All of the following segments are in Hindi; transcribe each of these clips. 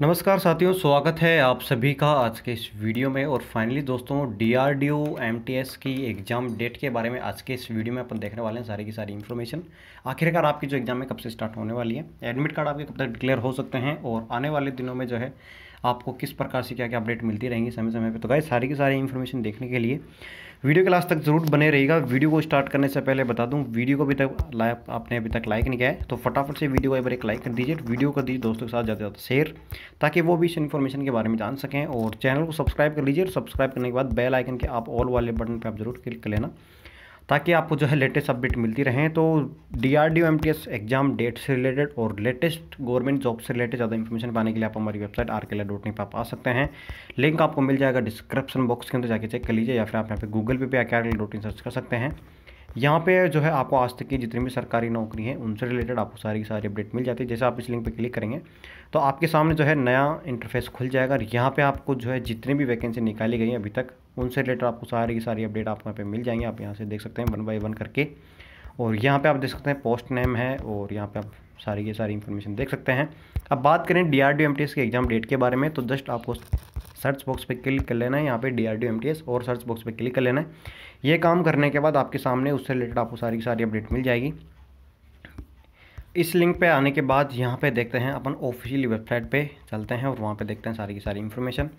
नमस्कार साथियों स्वागत है आप सभी का आज के इस वीडियो में और फाइनली दोस्तों D R D O M T S की एग्ज़ाम डेट के बारे में आज के इस वीडियो में अपन देखने वाले हैं सारी की सारी इन्फॉर्मेशन आखिरकार आपकी जो एग्ज़ाम है कब से स्टार्ट होने वाली है एडमिट कार्ड आपके कब तक डिक्लेयर हो सकते हैं और आने वाले दिनों में जो है आपको किस प्रकार से क्या क्या अपडेट मिलती रहेंगी समय समय पर तो गाय सारी की सारी इन्फॉर्मेशन देखने के लिए वीडियो के लास्ट तक जरूर बने रहेगा वीडियो को स्टार्ट करने से पहले बता दूं वीडियो को अभी तक लाइक आपने अभी तक लाइक नहीं किया है तो फटाफट से वीडियो को एक बार एक लाइक कर दीजिए वीडियो कर दीजिए दोस्तों के साथ ज़्यादा ज़्यादा शेयर ताकि वो भी इस इन्फॉर्मेशन के बारे में जान सकें और चैनल को सब्सक्राइब कर लीजिए और सब्सक्राइब करने के बाद बेल आइकन के आप ऑल वाले बटन पर आप जरूर क्लिक कर लेना ताकि आपको जो है लेटेस्ट अपडेट मिलती रहें तो D R D M T S exam date से रिलेटेड और लेटेस्ट गवर्नमेंट जॉब से रिलेटेड ज़्यादा इन्फॉर्मेशन पाने के लिए आप हमारी website R K dot in पर पा आ सकते हैं लिंक आपको मिल जाएगा डिस्क्रिप्शन बॉक्स के अंदर जाके चेक कर लीजिए या फिर आप यहाँ पे गूगल पे पे are K dot in search कर सकते हैं यहाँ पे जो है आपको आज तक की जितनी भी सरकारी नौकरी है उनसे रिलेटेड आपको सारी की सारी अपडेट मिल जाती है जैसे आप इस लिंक पे क्लिक करेंगे तो आपके सामने जो है नया इंटरफेस खुल जाएगा और यहाँ पे आपको जो है जितनी भी वैकेंसी निकाली गई है अभी तक उनसे रिलेटेड आपको सारी की सारी अपडेट आपको यहाँ पे मिल जाएंगे आप यहाँ से देख सकते हैं वन बाई वन करके और यहाँ पे आप देख सकते हैं पोस्ट नेम है और यहाँ पे आप सारी की सारी इन्फॉर्मेशन देख सकते हैं अब बात करें D R D M T S के एग्ज़ाम डेट के बारे में तो जस्ट आपको सर्च बॉक्स पे क्लिक कर लेना है यहाँ पे D R D M T S और सर्च बॉक्स पे क्लिक कर लेना है ये काम करने के बाद आपके सामने उससे रिलेटेड आपको सारी की सारी अपडेट मिल जाएगी इस लिंक पे आने के बाद यहाँ पे देखते हैं अपन ऑफिशियली वेबसाइट पे चलते हैं और वहाँ पे देखते हैं सारी की सारी इन्फॉर्मेशन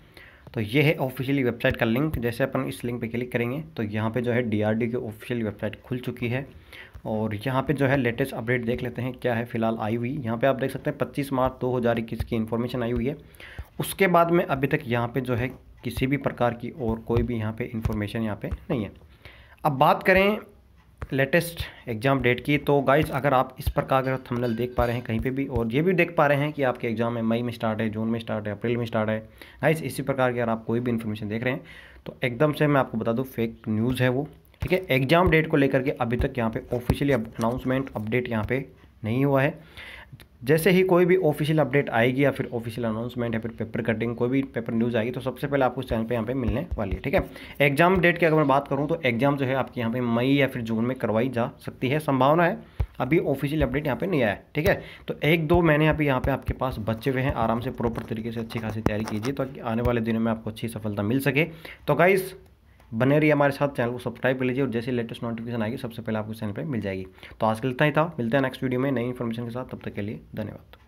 तो ये है ऑफिशियली वेबसाइट का लिंक जैसे अपन इस लिंक पे क्लिक करेंगे तो यहाँ पे जो है डी की ऑफिशियल वेबसाइट खुल चुकी है और यहाँ पे जो है लेटेस्ट अपडेट देख लेते हैं क्या है फिलहाल आई हुई यहाँ पे आप देख सकते हैं 25 मार्च 2021 की इन्फॉर्मेशन आई हुई है उसके बाद में अभी तक यहाँ पर जो है किसी भी प्रकार की और कोई भी यहाँ पर इन्फॉर्मेशन यहाँ पर नहीं है अब बात करें लेटेस्ट एग्ज़ाम डेट की तो गाइज अगर आप इस प्रकार अगर थंबनेल देख पा रहे हैं कहीं पे भी और ये भी देख पा रहे हैं कि आपके एग्ज़ाम में मई में स्टार्ट है जून में स्टार्ट है अप्रैल में स्टार्ट है गाइस इसी प्रकार की अगर आप कोई भी इन्फॉर्मेशन देख रहे हैं तो एकदम से मैं आपको बता दूँ फेक न्यूज़ है वो ठीक है एग्ज़ाम डेट को लेकर के अभी तक यहाँ पर ऑफिशियली अनाउंसमेंट अपडेट यहाँ पर नहीं हुआ है जैसे ही कोई भी ऑफिशियल अपडेट आएगी या फिर ऑफिशियल अनाउंसमेंट या फिर पेपर कटिंग कोई भी पेपर न्यूज़ आएगी तो सबसे पहले आपको उस चैनल पे यहाँ पे मिलने वाली है ठीक है एग्जाम डेट की अगर मैं बात करूँ तो एग्जाम जो है आपके यहाँ पे मई या फिर जून में करवाई जा सकती है संभावना है अभी ऑफिशियल अपडेट यहाँ पे नहीं आया है ठीक है तो एक दो महीने अभी यहाँ पे आपके पास बच्चे हुए हैं आराम से प्रॉपर तरीके से अच्छी खासी तैयारी कीजिए ताकि आने वाले दिनों में आपको अच्छी सफलता मिल सके तो गाइज़ बने रहिए हमारे साथ चैनल को सब्सक्राइब कर लीजिए और जैसे लेटेस्ट नोटिफिकेशन आएगी सबसे पहले आपको चैनल पर मिल जाएगी तो आज के लिए इतना ही था मिलते हैं नेक्स्ट वीडियो में नई इन्फॉर्मेशन के साथ तब तक के लिए धन्यवाद